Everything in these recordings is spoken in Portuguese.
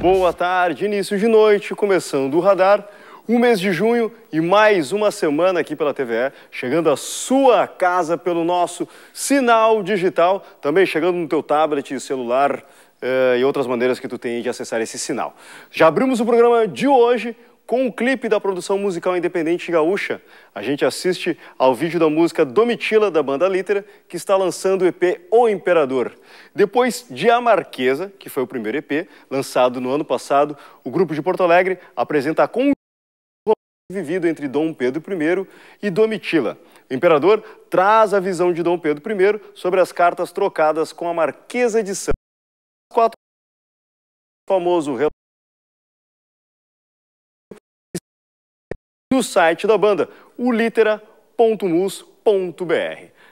Boa tarde, início de noite, começando o radar. Um mês de junho e mais uma semana aqui pela TVE, chegando à sua casa pelo nosso sinal digital, também chegando no teu tablet celular uh, e outras maneiras que tu tem de acessar esse sinal. Já abrimos o programa de hoje com o clipe da produção musical independente gaúcha, a gente assiste ao vídeo da música Domitila da banda Litera, que está lançando o EP O Imperador. Depois de A Marquesa, que foi o primeiro EP, lançado no ano passado, o grupo de Porto Alegre apresenta a con vivido entre Dom Pedro I e Domitila. O imperador traz a visão de Dom Pedro I sobre as cartas trocadas com a Marquesa de Santos. Quatro famoso o site da banda, o litera.mus.br.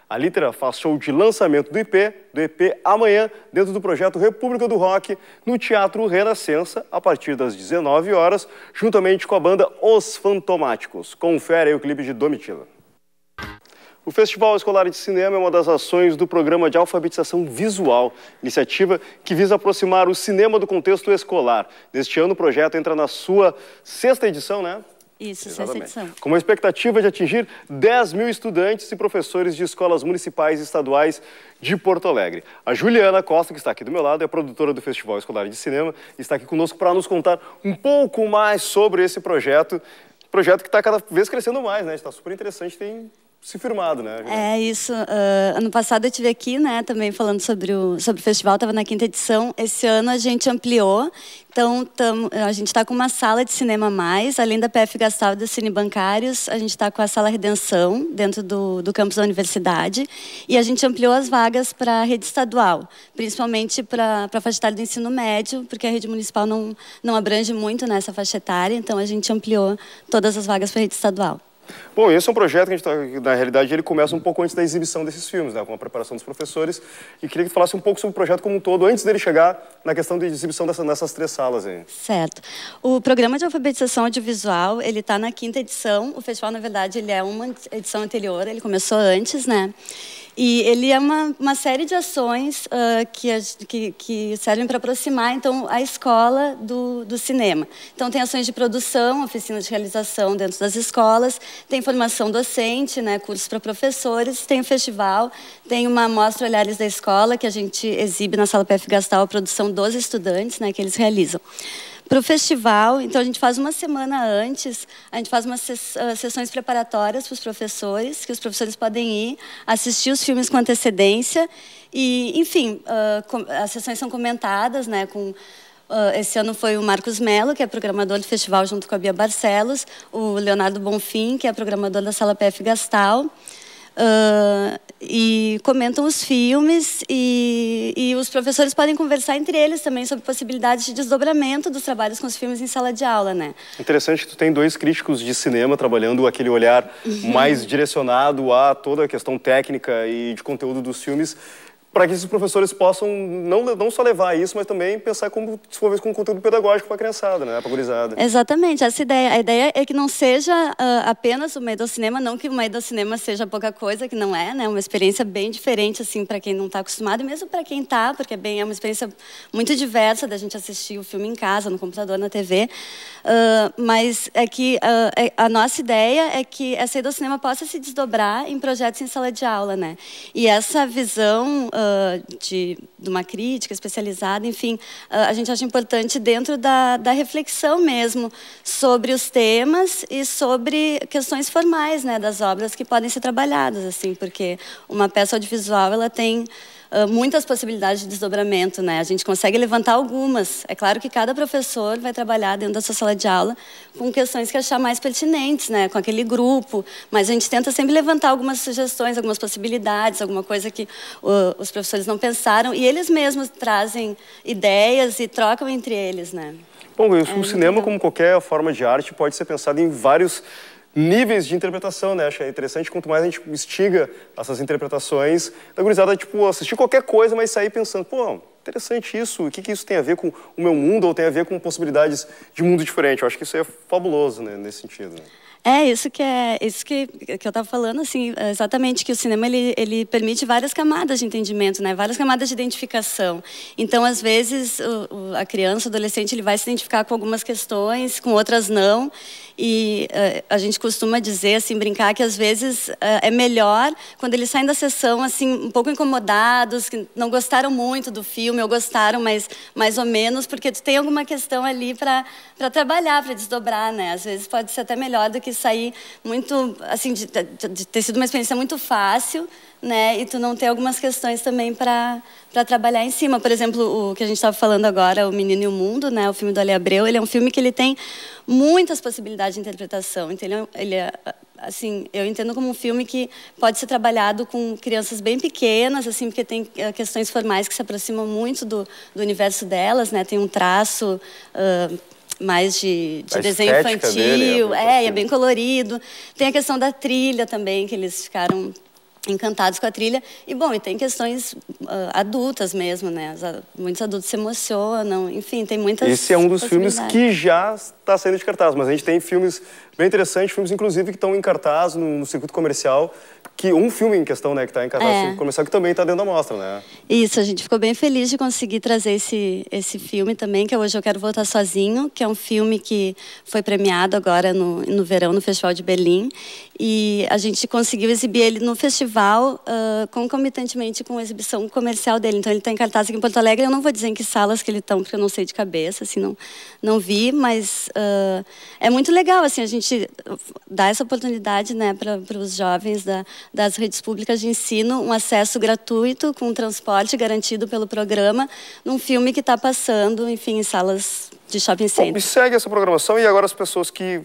A Litera faz show de lançamento do IP, do EP amanhã, dentro do projeto República do Rock, no Teatro Renascença, a partir das 19 horas, juntamente com a banda Os Fantomáticos. Confere aí o clipe de Domitila. O Festival Escolar de Cinema é uma das ações do Programa de Alfabetização Visual, iniciativa que visa aproximar o cinema do contexto escolar. Neste ano, o projeto entra na sua sexta edição, né? Isso, é Exatamente. edição. Com uma expectativa de atingir 10 mil estudantes e professores de escolas municipais e estaduais de Porto Alegre. A Juliana Costa, que está aqui do meu lado, é produtora do Festival Escolar de Cinema, está aqui conosco para nos contar um pouco mais sobre esse projeto. Projeto que está cada vez crescendo mais, né? Está super interessante, tem se firmado, né? É isso. Uh, ano passado eu tive aqui, né, também falando sobre o sobre o festival, estava na quinta edição. Esse ano a gente ampliou, então tamo a gente está com uma sala de cinema a mais, além da PF Gastal e do Cine Bancários, a gente está com a sala Redenção dentro do, do campus da universidade e a gente ampliou as vagas para a rede estadual, principalmente para a faixa etária do ensino médio, porque a rede municipal não não abrange muito nessa né, faixa etária, então a gente ampliou todas as vagas para a rede estadual. Bom, esse é um projeto que, tá, que, na realidade, ele começa um pouco antes da exibição desses filmes, né, com a preparação dos professores. E queria que falasse um pouco sobre o projeto como um todo, antes dele chegar na questão de exibição dessa, nessas três salas. Aí. Certo. O programa de alfabetização audiovisual, ele está na quinta edição. O festival, na verdade, ele é uma edição anterior, ele começou antes, né? E ele é uma, uma série de ações uh, que, que, que, servem para aproximar, então, a escola do, do cinema. Então, tem ações de produção, oficinas de realização dentro das escolas, tem formação docente, né, cursos para professores, tem o festival, tem uma mostra Olhares da Escola, que a gente exibe na Sala PF Gastal, a produção dos estudantes, né, que eles realizam para o festival. Então, a gente faz uma semana antes, a gente faz umas ah, sessões preparatórias para os professores, que os professores podem ir assistir os filmes com antecedência. E, enfim, ah, as sessões são comentadas, né, com... Ah, esse ano foi o Marcos Mello, que é programador do festival, junto com a Bia Barcelos, o Leonardo Bonfim, que é programador da Sala PF Gastal, e comentam os filmes e, e, os professores podem conversar entre eles também sobre possibilidades de desdobramento dos trabalhos com os filmes em sala de aula, né? Interessante que tu tem dois críticos de cinema trabalhando aquele olhar uhum. mais direcionado a toda a questão técnica e de conteúdo dos filmes para que esses professores possam não, não só levar isso, mas também pensar como desenvolver com conteúdo pedagógico para a criançada, né, para a gurizada. Exatamente, essa ideia. A ideia é que não seja uh, apenas o meio do cinema, não que o meio do cinema seja pouca coisa, que não é, né, é uma experiência bem diferente assim para quem não está acostumado e mesmo para quem está, porque é bem é uma experiência muito diversa da gente assistir o filme em casa, no computador, na TV. Uh, ah, mas é que uh, a nossa ideia é que essa ideia do cinema possa se desdobrar em projetos em sala de aula, né? E essa visão uh, de, de, uma crítica especializada, enfim, uh, a gente acha importante dentro da, da reflexão mesmo sobre os temas e sobre questões formais né, das obras que podem ser trabalhadas, assim, porque uma peça audiovisual ela tem muitas possibilidades de desdobramento, né? A gente consegue levantar algumas. É claro que cada professor vai trabalhar dentro da sua sala de aula com questões que achar mais pertinentes, né? Com aquele grupo. Mas a gente tenta sempre levantar algumas sugestões, algumas possibilidades, alguma coisa que uh, os professores não pensaram. E eles mesmos trazem ideias e trocam entre eles, né? Bom, é o é, cinema, como qualquer forma de arte, pode ser pensado em vários níveis de interpretação, né? Acho é interessante, quanto mais a gente instiga essas interpretações, da gurizada, tipo, assistir qualquer coisa, mas sair pensando, pô, interessante isso, o que, que isso tem a ver com o meu mundo ou tem a ver com possibilidades de mundo diferente. Eu acho que isso é fabuloso, né, nesse sentido. Né? É, isso que é isso que, que eu estava falando, assim, exatamente que o cinema ele, ele permite várias camadas de entendimento, né? Várias camadas de identificação. Então, às vezes, o, o, a criança, o adolescente, ele vai se identificar com algumas questões, com outras não. E uh, a gente costuma dizer, assim, brincar que às vezes uh, é melhor quando eles saem da sessão, assim, um pouco incomodados, que não gostaram muito do filme, ou gostaram, mas mais ou menos, porque tu tem alguma questão ali para trabalhar, para desdobrar, né? Às vezes pode ser até melhor do que sair muito, assim, de, de ter sido uma experiência muito fácil, né? E tu não ter algumas questões também para trabalhar em cima. Por exemplo, o que a gente estava falando agora, O Menino e o Mundo, né? O filme do Ale Abreu, ele é um filme que ele tem muitas possibilidades de interpretação. Então, ele é, ele é assim, eu entendo como um filme que pode ser trabalhado com crianças bem pequenas, assim, porque tem eh, questões formais que se aproximam muito do, do universo delas, né? Tem um traço... Uh, mais de, de desenho é infantil. é, é, é bem colorido. Tem a questão da trilha também, que eles ficaram encantados com a trilha. E, bom, e tem questões uh, adultas mesmo, né? muitos adultos se emocionam, enfim, tem muitas Esse é um dos filmes que já está saindo de cartaz, mas a gente tem filmes bem interessantes, filmes, inclusive, que estão em cartaz no, no circuito comercial, que um filme em questão, né, que está em cartaz é. comercial, que também está dentro da mostra, né? Isso, a gente ficou bem feliz de conseguir trazer esse, esse filme também, que é hoje eu quero voltar sozinho, que é um filme que foi premiado agora no, no verão no Festival de Berlim. E a gente conseguiu exibir ele no festival uh, concomitantemente com a exibição comercial dele. Então ele está em cartaz aqui em Porto Alegre. Eu não vou dizer em que salas que ele está, porque eu não sei de cabeça, assim, não, não vi, mas uh, é muito legal assim, a gente dar essa oportunidade né, para os jovens da das redes públicas de ensino um acesso gratuito com transporte garantido pelo programa num filme que está passando, enfim, em salas de shopping center. Bom, me segue essa programação e agora as pessoas que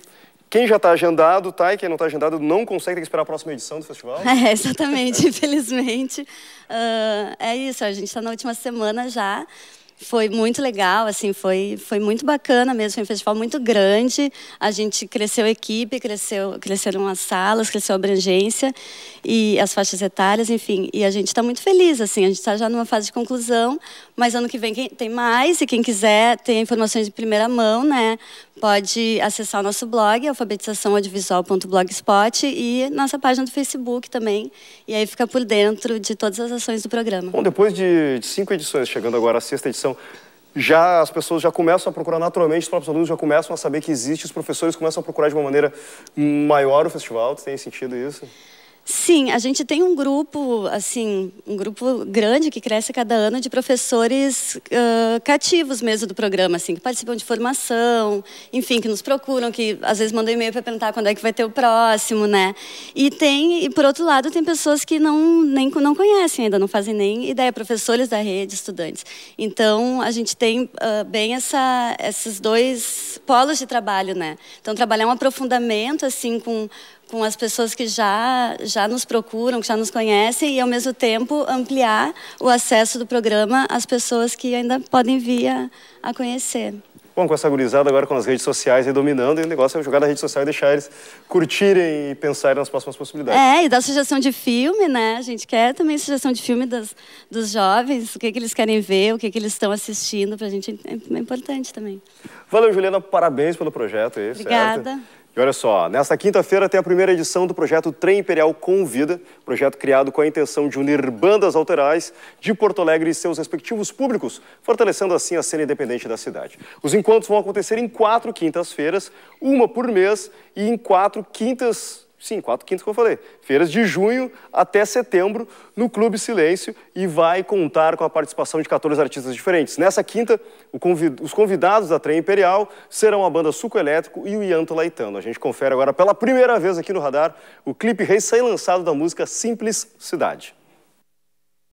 quem já está agendado, tá? E quem não está agendado não consegue esperar a próxima edição do festival. É, exatamente, infelizmente. Uh, é isso, a gente está na última semana já. Foi muito legal, assim, foi, foi muito bacana mesmo, foi um festival muito grande. A gente cresceu a equipe, cresceu, cresceram as salas, cresceu a abrangência e as faixas etárias, enfim. E a gente está muito feliz, assim, a gente está já numa fase de conclusão, mas ano que vem tem mais e quem quiser ter informações de primeira mão, né, pode acessar o nosso blog, alfabetizaçãoaudiovisual.blogspot e nossa página do Facebook também. E aí fica por dentro de todas as ações do programa. Bom, depois de cinco edições, chegando agora à sexta edição, educação. Já as pessoas já começam a procurar naturalmente, os próprios alunos já começam a saber que existe, os professores começam a procurar de uma maneira maior o festival. Tem sentido isso? Sim, a gente tem um grupo, assim, um grupo grande que cresce cada ano de professores uh, cativos mesmo do programa, assim, que participam de formação, enfim, que nos procuram, que às vezes mandam e-mail para perguntar quando é que vai ter o próximo, né? E tem, e por outro lado, tem pessoas que não nem não conhecem ainda, não fazem nem ideia, professores da rede, estudantes. Então, a gente tem uh, bem essa, esses dois polos de trabalho, né? Então, trabalhar um aprofundamento assim com com as pessoas que já, já nos procuram, que já nos conhecem, e ao mesmo tempo ampliar o acesso do programa às pessoas que ainda podem vir a, a conhecer. Bom, com essa gurizada agora com as redes sociais dominando, e o negócio é jogar na rede social e deixar eles curtirem e pensarem nas próximas possibilidades. É, e dar sugestão de filme, né? A gente quer também sugestão de filme das, dos jovens, o que, que eles querem ver, o que, que eles estão assistindo, pra gente é, é importante também. Valeu, Juliana, parabéns pelo projeto. Aí, Obrigada. Certo? E olha só, nesta quinta-feira tem a primeira edição do projeto Trem Imperial com Vida, projeto criado com a intenção de unir bandas alterais de Porto Alegre e seus respectivos públicos, fortalecendo assim a cena independente da cidade. Os encontros vão acontecer em quatro quintas-feiras, uma por mês e em quatro quintas Sim, quatro quintos que eu falei. Feiras de junho até setembro no Clube Silêncio e vai contar com a participação de 14 artistas diferentes. Nessa quinta, convid... os convidados da Trem Imperial serão a banda Suco Elétrico e o Ianto Laitano. A gente confere agora pela primeira vez aqui no Radar o clipe recém-lançado da música Simples Cidade.